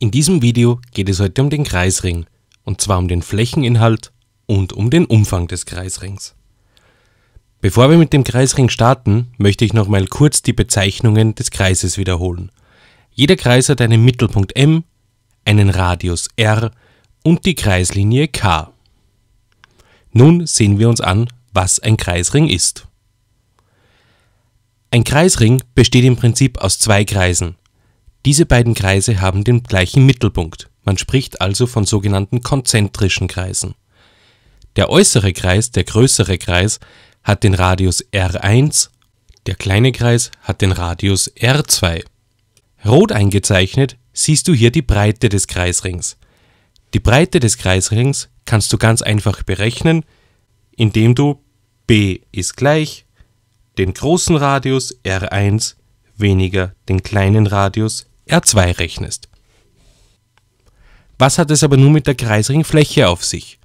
In diesem Video geht es heute um den Kreisring, und zwar um den Flächeninhalt und um den Umfang des Kreisrings. Bevor wir mit dem Kreisring starten, möchte ich nochmal kurz die Bezeichnungen des Kreises wiederholen. Jeder Kreis hat einen Mittelpunkt M, einen Radius R und die Kreislinie K. Nun sehen wir uns an, was ein Kreisring ist. Ein Kreisring besteht im Prinzip aus zwei Kreisen, diese beiden Kreise haben den gleichen Mittelpunkt, man spricht also von sogenannten konzentrischen Kreisen. Der äußere Kreis, der größere Kreis, hat den Radius R1, der kleine Kreis hat den Radius R2. Rot eingezeichnet siehst du hier die Breite des Kreisrings. Die Breite des Kreisrings kannst du ganz einfach berechnen, indem du b ist gleich den großen Radius R1 weniger den kleinen Radius R2 rechnest. Was hat es aber nun mit der Kreisringfläche auf sich?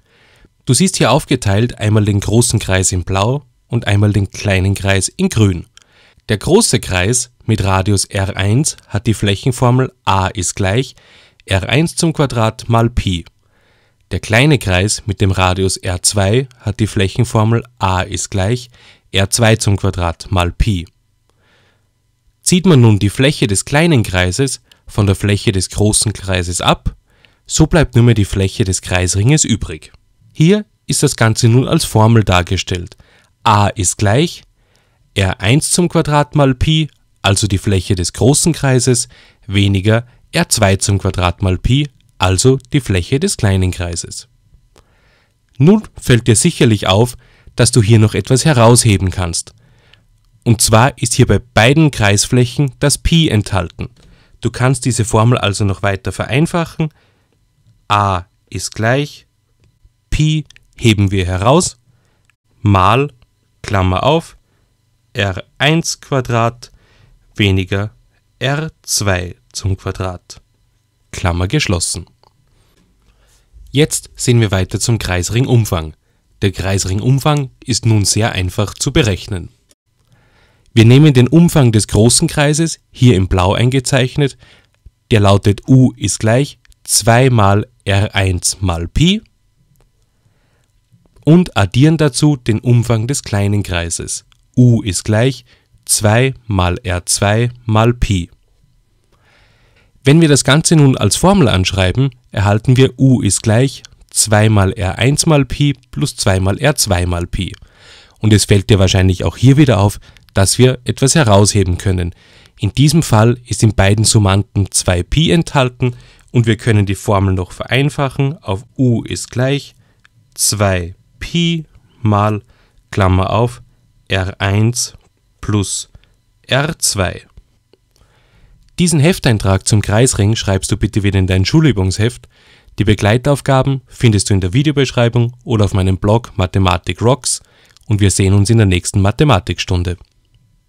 Du siehst hier aufgeteilt einmal den großen Kreis in blau und einmal den kleinen Kreis in grün. Der große Kreis mit Radius R1 hat die Flächenformel a ist gleich R1 zum Quadrat mal Pi. Der kleine Kreis mit dem Radius R2 hat die Flächenformel a ist gleich R2 zum Quadrat mal Pi. Zieht man nun die Fläche des kleinen Kreises von der Fläche des großen Kreises ab, so bleibt nur mehr die Fläche des Kreisringes übrig. Hier ist das Ganze nun als Formel dargestellt. a ist gleich r1 zum Quadrat mal Pi, also die Fläche des großen Kreises, weniger r2 zum Quadrat mal Pi, also die Fläche des kleinen Kreises. Nun fällt dir sicherlich auf, dass du hier noch etwas herausheben kannst – und zwar ist hier bei beiden Kreisflächen das Pi enthalten. Du kannst diese Formel also noch weiter vereinfachen. a ist gleich Pi heben wir heraus mal Klammer auf r1 Quadrat weniger r2 zum Quadrat. Klammer geschlossen. Jetzt sehen wir weiter zum Kreisringumfang. Der Kreisringumfang ist nun sehr einfach zu berechnen. Wir nehmen den Umfang des großen Kreises, hier in blau eingezeichnet, der lautet U ist gleich 2 mal R1 mal Pi und addieren dazu den Umfang des kleinen Kreises. U ist gleich 2 mal R2 mal Pi. Wenn wir das Ganze nun als Formel anschreiben, erhalten wir U ist gleich 2 mal R1 mal Pi plus 2 mal R2 mal Pi. Und es fällt dir wahrscheinlich auch hier wieder auf, dass wir etwas herausheben können. In diesem Fall ist in beiden Summanden 2pi enthalten und wir können die Formel noch vereinfachen auf u ist gleich 2pi mal Klammer auf r1 plus r2. Diesen Hefteintrag zum Kreisring schreibst du bitte wieder in dein Schulübungsheft. Die Begleitaufgaben findest du in der Videobeschreibung oder auf meinem Blog Mathematik Rocks und wir sehen uns in der nächsten Mathematikstunde.